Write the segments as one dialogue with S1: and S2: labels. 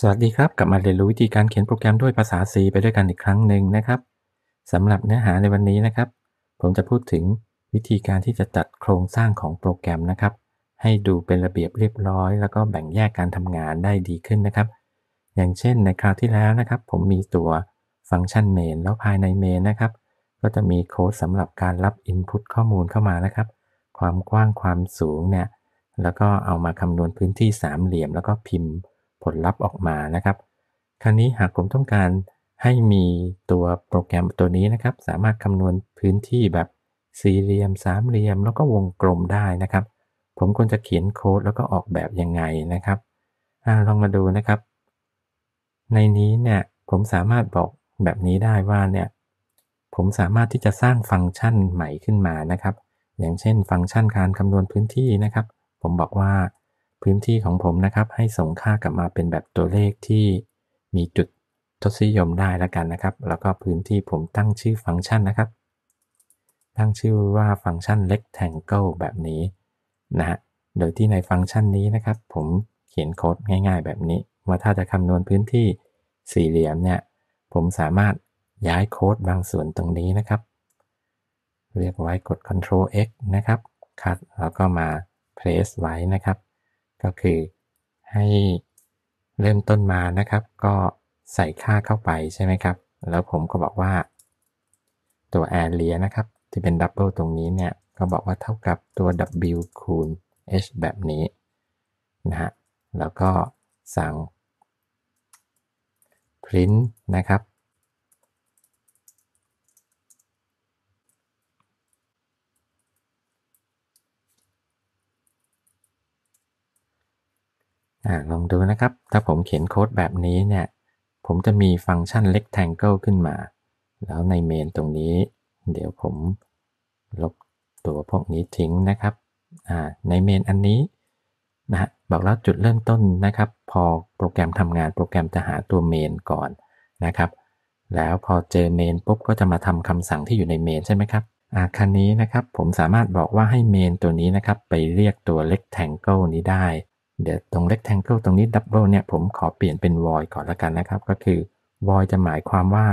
S1: สวัสดีครับ กลับมาเรียนรู้วิธีการเขียนโปรแกรมด้วยภาษา C ไปด้วยกันอีกครั้งหนึ่งนะครับสำหรับเนื้อหาในวันนี้นะครับ ผมจะพูดถึงวิธีการที่จะจัดโครงสร้างของโปรแกรมนะครับ ให้ดูเป็นระเบียบเรียบร้อย แล้วก็แบ่งแยกการทำงานได้ดีขึ้นนะครับ อย่างเช่นในคราวที่แล้วนะครับผมมีตัวฟังก์ชันเมนแล้วภายในเมนนะครับ ก็จะมีโค้ดสำหรับการรับ input ข้อมูลเข้ามานะครับ ความกว้างความสูงเนี่ยแล้วก็เอามาคำนวณพื้นที่สามเหลี่ยม แล้วก็พิมพ์ผลลัพธ์ออกมานะครับ คราวนี้หากผมต้องการให้มีตัวโปรแกรมตัวนี้นะครับ สามารถคำนวณพื้นที่แบบสี่เหลี่ยมสามเหลี่ยม แล้วก็วงกลมได้นะครับ ผมควรจะเขียนโค้ด แล้วก็ออกแบบยังไงนะครับอลองมาดูนะครับ ในนี้เนี่ยผมสามารถบอกแบบนี้ได้ว่าเนี่ย ผมสามารถที่จะสร้างฟังก์ชันใหม่ขึ้นมานะครับ อย่างเช่น ฟังก์ชันการคำนวณพื้นที่นะครับ ผมบอกว่าพื้นที่ของผมนะครับให้ส่งค่ากลับมาเป็นแบบตัวเลขที่มีจุดทศนิยมได้แล้วกันนะครับ แล้วก็พื้นที่ผมตั้งชื่อฟังก์ชันนะครับตั้งชื่อว่าฟังก์ชัน rectangle แบบนี้ นะฮะโดยที่ในฟังก์ชันนี้นะครับ ผมเขียนโค้ดง่าย ๆ แบบนี้ว่าถ้าจะคำนวณพื้นที่สี่เหลี่ยมเนี่ย ผมสามารถย้ายโค้ดบางส่วนตรงนี้นะครับ เรียกไว้กด Ctrl X นะครับ คัดแล้วก็มา place ไว้นะครับก็คือให้เริ่มต้นมานะครับ ก็ใส่ค่าเข้าไปใช่ไหมครับ แล้วผมก็บอกว่า ตัว area นะครับ ที่เป็นดับเบิลตรงนี้เนี่ย ก็บอกว่าเท่ากับตัว w คูณ h แบบนี้นะฮะแล้วก็สั่ง print นะครับลองดูนะครับ ถ้าผมเขียนโค้ดแบบนี้เนี่ย ผมจะมีฟังก์ชัน rectangle ขึ้นมา แล้วในเมนตรงนี้ เดี๋ยวผมลบตัวพวกนี้ทิ้งนะครับ ในเมนอันนี้นะฮะบอกแล้วจุดเริ่มต้นนะครับ พอโปรแกรมทำงานโปรแกรมจะหาตัวเมนก่อนนะครับ แล้วพอเจอเมนปุ๊บก็จะมาทำคำสั่งที่อยู่ในเมนใช่ไหมครับอาคันนี้นะครับผมสามารถบอกว่าให้เมนตัวนี้นะครับ ไปเรียกตัว rectangle นี้ได้เดี๋ยวตรง rectangle ตรงนี้ double เนี่ยผมขอเปลี่ยนเป็น void ก่อนละกันนะครับ ก็คือ void จะหมายความว่า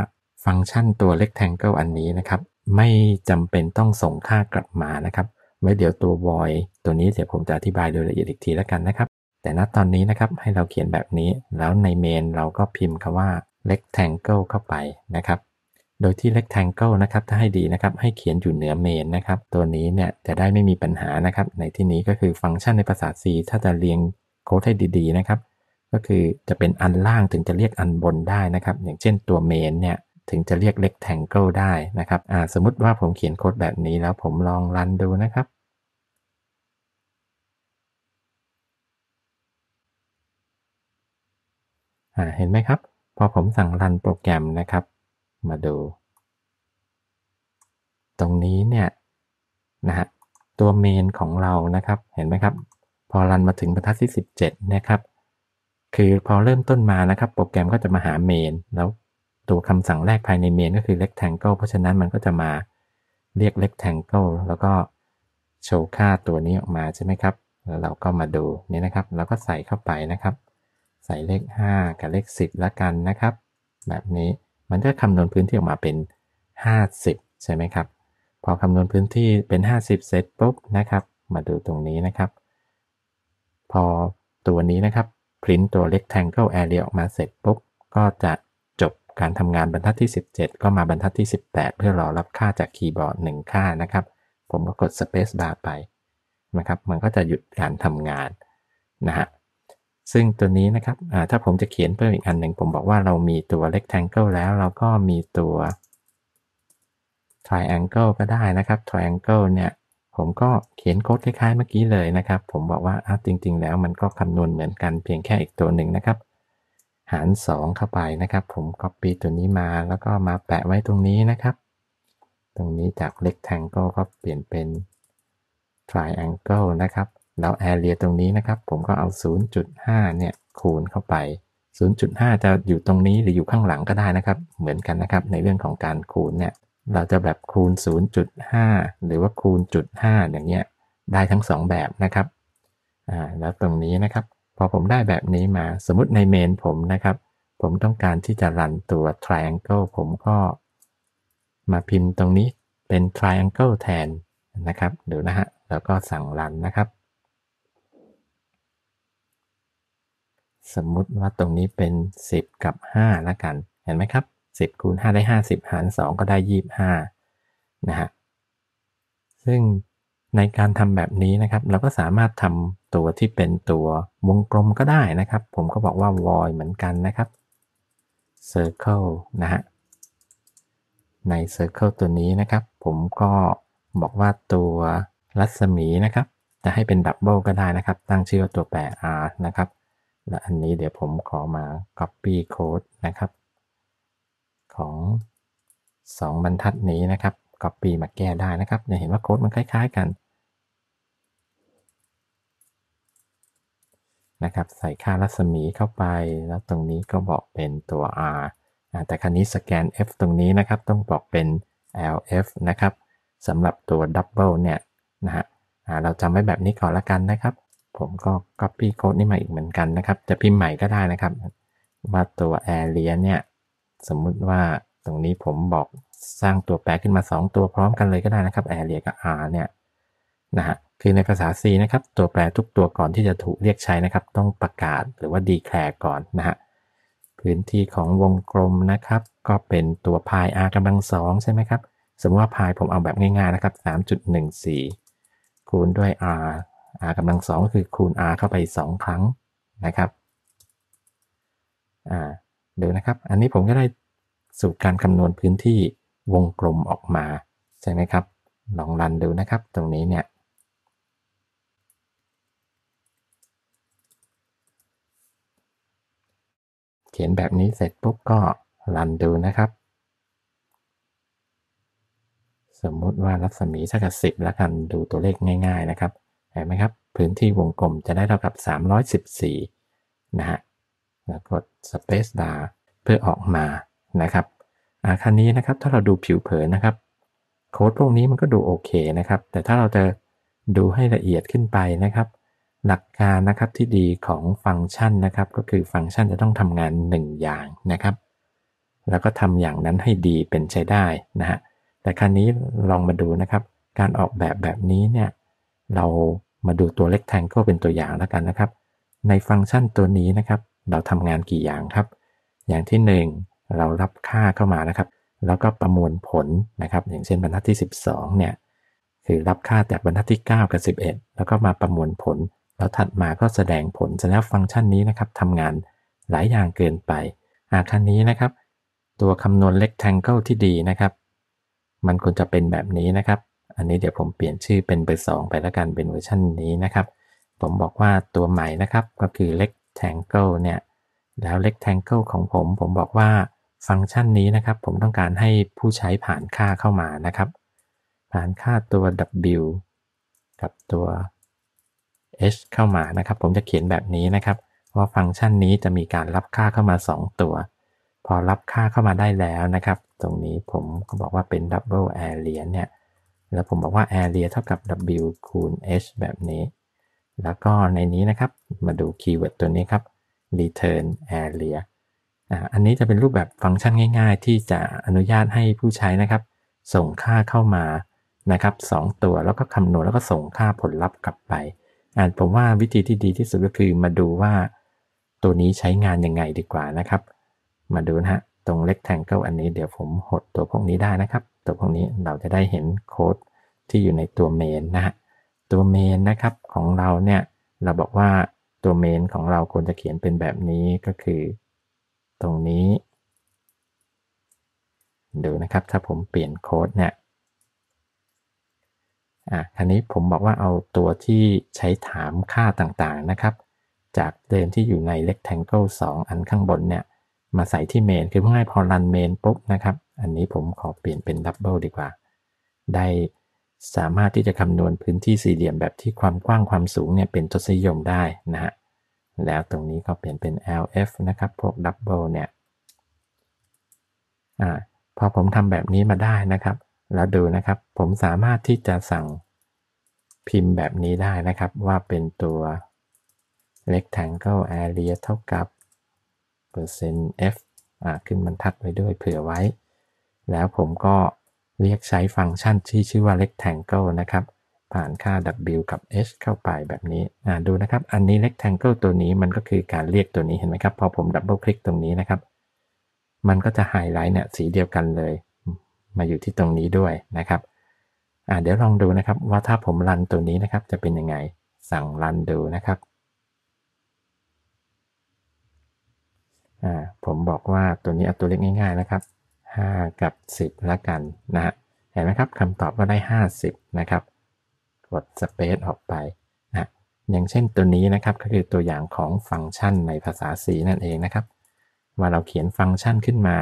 S1: ฟังก์ชันตัว rectangle อันนี้นะครับ ไม่จำเป็นต้องส่งค่ากลับมานะครับ ไว้เดี๋ยวตัว void ตัวนี้เดี๋ยวผมจะอธิบายโดยละเอียดอีกทีละกันนะครับ แต่ณตอนนี้นะครับให้เราเขียนแบบนี้แล้วใน main เราก็พิมพ์คำว่า rectangle เข้าไปนะครับโดยที่ rectangle นะครับ ถ้าให้ดีนะครับให้เขียนอยู่เหนือ main นะครับ ตัวนี้เนี่ยจะได้ไม่มีปัญหานะครับ ในที่นี้ก็คือฟังก์ชันในภาษา C ถ้าจะเรียงโค้ดให้ดี ๆ นะครับ ก็คือจะเป็นอันล่างถึงจะเรียกอันบนได้นะครับ อย่างเช่นตัว main เนี่ยถึงจะเรียก rectangle ได้นะครับสมมติว่าผมเขียนโค้ดแบบนี้แล้วผมลองรันดูนะครับเห็นไหมครับ พอผมสั่งรันโปรแกรมนะครับมาดู ตรงนี้เนี่ยนะฮะตัวเมนของเรานะครับเห็นไหมครับ พอรันมาถึงบรรทัดที่17 นะครับ คือพอเริ่มต้นมานะครับ โปรแกรมก็จะมาหาเมน แล้วตัวคำสั่งแรกภายในเมน ก็คือ rectangle เพราะฉะนั้นมันก็จะมาเรียก rectangle แล้วก็ โชว์ค่าตัวนี้ออกมาใช่ไหมครับแล้วเราก็มาดูนี่นะครับแล้วก็ใส่เข้าไปนะครับ ใส่เลข 5 กับเลข 10ละกันนะครับ แบบนี้มันก็คำนวณพื้นที่ออกมาเป็น 50 ใช่ไหมครับ พอคำนวณพื้นที่เป็น 50 เสร็จปุ๊บนะครับมาดูตรงนี้นะครับ พอตัวนี้นะครับพิมพ์ตัว rectangle area ออกมาเสร็จปุ๊บ ก็จะจบการทำงานบรรทัดที่ 17 ก็มาบรรทัดที่ 18 เพื่อรอรับค่าจากคีย์บอร์ด1 ค่านะครับ ผมก็กด space bar ไปนะครับ มันก็จะหยุดการทำงานนะฮะซึ่งตัวนี้นะครับ ถ้าผมจะเขียนเพิ่มอีกอันหนึ่งผมบอกว่าเรามีตัว rectangle แล้วเราก็มีตัว triangle ก็ได้นะครับ triangle เนี่ยผมก็เขียนโค้ดคล้ายๆเมื่อกี้เลยนะครับ ผมบอกว่าจริง ๆ แล้วมันก็คำนวณเหมือนกันเพียงแค่อีกตัวหนึ่งนะครับ หาร 2 เข้าไปนะครับ ผม copy ตัวนี้มาแล้วก็มาแปะไว้ตรงนี้นะครับตรงนี้จาก rectangle ก็เปลี่ยนเป็น triangle นะครับแล้วแอเรียตรงนี้นะครับ ผมก็เอา 0.5เนี่ยคูณเข้าไป 0.5 จะอยู่ตรงนี้หรืออยู่ข้างหลังก็ได้นะครับ เหมือนกันนะครับ ในเรื่องของการคูณเนี่ยเราจะแบบคูณ 0.5 หรือว่าคูณจุด5อย่างเงี้ย ได้ทั้ง 2 แบบนะครับอ่าแล้วตรงนี้นะครับ พอผมได้แบบนี้มาสมมติในเมนผมนะครับ ผมต้องการที่จะรันตัว triangle ผมก็ มาพิมพ์ตรงนี้เป็น triangle แทนนะครับเดี๋ยวนะฮะแล้วก็สั่งรันนะครับสมมุติว่าตรงนี้เป็น 10 กับ 5 แล้วกัน เห็นไหมครับ 10คูณ5ได้ 50หาร2ก็ได้25นะฮะซึ่งในการทำแบบนี้นะครับ เราก็สามารถทำตัวที่เป็นตัววงกลมก็ได้นะครับ ผมก็บอกว่า void เหมือนกันนะครับ circle นะฮะใน circle ตัวนี้นะครับ ผมก็บอกว่าตัวรัศมีนะครับจะให้เป็นดับเบิลก็ได้นะครับ ตั้งชื่อว่าตัวแปร r นะครับและอันนี้เดี๋ยวผมขอมา copy code นะครับ ของ 2 บรรทัดนี้นะครับ copy มาแก้ได้นะครับจะเห็นว่าโค้ดมันคล้าย ๆกันนะครับใส่ค่ารัศมีเข้าไปแล้วตรงนี้ก็บอกเป็นตัว r แต่ครั้นี้สแกน f ตรงนี้นะครับต้องบอกเป็น lf นะครับสำหรับตัว double เนี่ยนะฮะเราจำไว้แบบนี้ก่อนละกันนะครับผมก็ Copy Code นี่มาอีกเหมือนกันนะครับ จะพิมพ์ใหม่ก็ได้นะครับว่าตัว Area เนี่ยสมมุติว่าตรงนี้ผมบอกสร้างตัวแปรขึ้นมา 2 ตัวพร้อมกันเลยก็ได้นะครับ Area กับ R เนี่ยนะฮะคือในภาษา C นะครับตัวแปรทุกตัวก่อนที่จะถูกเรียกใช้นะครับ ต้องประกาศหรือว่า declare ก่อนนะฮะพื้นที่ของวงกลมนะครับ ก็เป็นตัว pi r กำลังสองใช่ไหมครับสมมติว่า pi ผมเอาแบบง่ายๆนะครับ3.14 คูณด้วย r r กำลังสองก็คือคูณ r เข้าไป 2 ครั้งนะครับเดี๋ยวนะครับ อันนี้ผมก็ได้สูตรการคำนวณพื้นที่วงกลมออกมา ใช่ไหมครับ ลองรันดูนะครับ ตรงนี้เนี่ย เขียนแบบนี้เสร็จปุ๊บก็รันดูนะครับ สมมุติว่ารัศมีเท่ากับ 10 แล้วกันดูตัวเลขง่ายๆนะครับเห็นไหมครับพื้นที่วงกลมจะได้เท่ากับ 314นะฮะแล้วกด Space Bar เพื่อออกมานะครับอาคัานี้นะครับถ้าเราดูผิวเผินนะครับโค้ดพวกนี้มันก็ดูโอเคนะครับ แต่ถ้าเราจะดูให้ละเอียดขึ้นไปนะครับ หลักการนะครับที่ดีของฟังก์ชันนะครับก็คือฟังก์ชันจะต้องทำงาน 1 อย่างนะครับ แล้วก็ทำอย่างนั้นให้ดีเป็นใช้ได้นะฮะแต่ครันนี้ลองมาดูนะครับการออกแบบแบบนี้เนี่ยเรามาดูตัวเล็กแทงก็เป็นตัวอย่างแล้วกันนะครับ ในฟังก์ชันตัวนี้นะครับ เราทำงานกี่อย่างครับ อย่างที่ 1 เรารับค่าเข้ามานะครับ แล้วก็ประมวลผลนะครับ อย่างเช่นบรรทัดที่ 12 เนี่ยคือรับค่าจากบรรทัดที่ 9 กับ 11 แล้วก็มาประมวลผลแล้วถัดมาก็แสดงผลแสดงฟังก์ชันนี้นะครับทำงานหลายอย่างเกินไป อาคันนี้นะครับ ตัวคำนวณ็กแทงเกิลที่ดีนะครับ มันควรจะเป็นแบบนี้นะครับอันนี้เดี๋ยวผมเปลี่ยนชื่อเป็นเบอร์สองไปแล้วกันเป็นเวอร์ชันนี้นะครับ ผมบอกว่าตัวใหม่นะครับก็คือ rectangle เนี่ยแล้ว rectangle ของผมผมบอกว่าฟังก์ชันนี้นะครับผมต้องการให้ผู้ใช้ผ่านค่าเข้ามานะครับ ผ่านค่าตัว w กับตัว h เข้ามานะครับผมจะเขียนแบบนี้นะครับว่าฟังก์ชันนี้จะมีการรับค่าเข้ามา 2 ตัว พอรับค่าเข้ามาได้แล้วนะครับ ตรงนี้ผมก็บอกว่าเป็น double area เนี่ยแล้วผมบอกว่า area เท่ากับ w คูณ h แบบนี้ แล้วก็ในนี้นะครับมาดูคีย์เวิร์ดตัวนี้ครับ return area อันนี้จะเป็นรูปแบบฟังก์ชันง่ายๆ ที่จะอนุญาตให้ผู้ใช้นะครับ ส่งค่าเข้ามานะครับ 2 ตัวแล้วก็คำนวณ แล้วก็ส่งค่าผลลัพธ์กลับไปอ่านผมว่าวิธีที่ดีที่สุดก็คือมาดูว่าตัวนี้ใช้งานยังไงดีกว่านะครับ มาดูนะฮะตรง rectangle อันนี้เดี๋ยวผมหดตัวพวกนี้ได้นะครับ ตัวพวกนี้เราจะได้เห็นโค้ดที่อยู่ในตัวเมนนะฮะตัวเมนนะครับของเราเนี่ยเราบอกว่าตัวเมนของเราควรจะเขียนเป็นแบบนี้ก็คือตรงนี้ดูนะครับ ถ้าผมเปลี่ยนโค้ดเนี่ยอ่ะคันนี้ผมบอกว่าเอาตัวที่ใช้ถามค่าต่างๆนะครับ จากเดิมที่อยู่ใน rectangle 2 อันข้างบนเนี่ยมาใส่ที่เมนคือเพื่อให้พอรันเมนปุ๊บนะครับอันนี้ผมขอเปลี่ยนเป็นดับเบิลดีกว่า ได้สามารถที่จะคำนวณพื้นที่สี่เหลี่ยมแบบที่ความกว้างความสูงเนี่ยเป็นทศนิยมได้นะฮะแล้วตรงนี้ก็เปลี่ยนเป็น LF นะครับพวกดับเบิลเนี่ยอ่าพอผมทำแบบนี้มาได้นะครับ แล้วดูนะครับผมสามารถที่จะสั่งพิมพ์แบบนี้ได้นะครับ ว่าเป็นตัว rectangle area เท่ากับเอร์์ซนต f ขึ้นบรรทัดไว้ด้วยเผื่อไว้ แล้วผมก็เรียกใช้ฟังก์ชันที่ชื่อว่า rectangle นะครับ ผ่านค่า w กับ h เข้าไปแบบนี้ดูนะครับ อันนี้ rectangle ตัวนี้มันก็คือการเรียกตัวนี้เห็นไหมครับ พอผมดับเบิลคลิกตรงนี้นะครับ มันก็จะไฮไลท์เนี่ยสีเดียวกันเลย มาอยู่ที่ตรงนี้ด้วยนะครับ เดี๋ยวลองดูนะครับ ว่าถ้าผมรันตัวนี้นะครับจะเป็นยังไง สั่งรันดูนะครับผมบอกว่าตัวนี้เอาตัวเลขง่ายๆนะครับ 5 กับ 10ละกันนะฮะ เห็นไหมครับคำตอบก็ได้ 50 นะครับ กดสเปซออกไปนะอย่างเช่นตัวนี้นะครับก็คือตัวอย่างของฟังก์ชันในภาษา C ีนั่นเองนะครับ ว่าเราเขียนฟังก์ชันขึ้นมา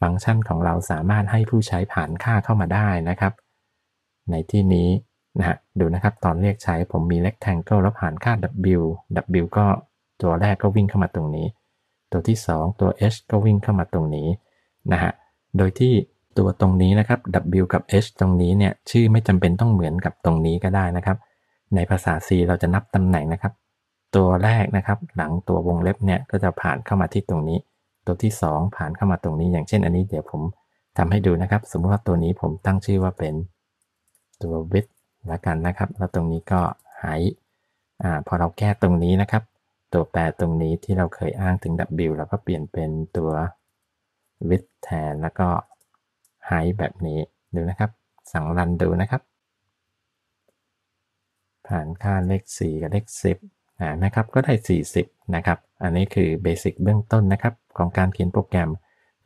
S1: ฟังก์ชันของเราสามารถให้ผู้ใช้ผ่านค่าเข้ามาได้นะครับ ในที่นี้นะฮะ ดูนะครับ ตอนเรียกใช้ผมมี rectangle แล้วผ่านค่า w w ก็ตัวแรกก็วิ่งเข้ามาตรงนี้ตัวที่ 2 ตัว h ก็วิ่งเข้ามาตรงนี้นะฮะ โดยที่ตัวตรงนี้นะครับ w กับ h ตรงนี้เนี่ยชื่อไม่จำเป็นต้องเหมือนกับตรงนี้ก็ได้นะครับ ในภาษา C เราจะนับตำแหน่งนะครับ ตัวแรกนะครับ หลังตัววงเล็บเนี่ยก็จะผ่านเข้ามาที่ตรงนี้ ตัวที่ 2 ผ่านเข้ามาตรงนี้ อย่างเช่น อันนี้เดี๋ยวผมทำให้ดูนะครับสมมติว่าตัวนี้ผมตั้งชื่อว่าเป็นตัว width ละกันนะครับแล้วตรงนี้ก็ height อ่าพอเราแก้ตรงนี้นะครับตัวแปรตรงนี้ที่เราเคยอ้างถึง W แล้วก็เปลี่ยนเป็นตัว width แทน แล้วก็ height แบบนี้ ดูนะครับ สั่งรันดูนะครับผ่านค่าเลข4กับเลข10นะครับก็ได้ 40 นะครับ อันนี้คือเบสิกเบื้องต้นนะครับของการเขียนโปรแกรม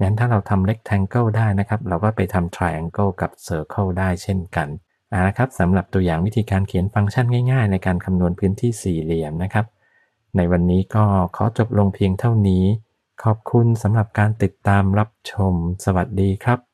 S1: งั้นถ้าเราทำ rectangle ได้นะครับ เราก็ไปทำ triangle กับ circle ได้เช่นกันนะครับสำหรับตัวอย่างวิธีการเขียนฟังก์ชันง่ายๆ ในการคำนวณพื้นที่สี่เหลี่ยมนะครับในวันนี้ก็ขอจบลงเพียงเท่านี้ ขอบคุณสำหรับการติดตามรับชม สวัสดีครับ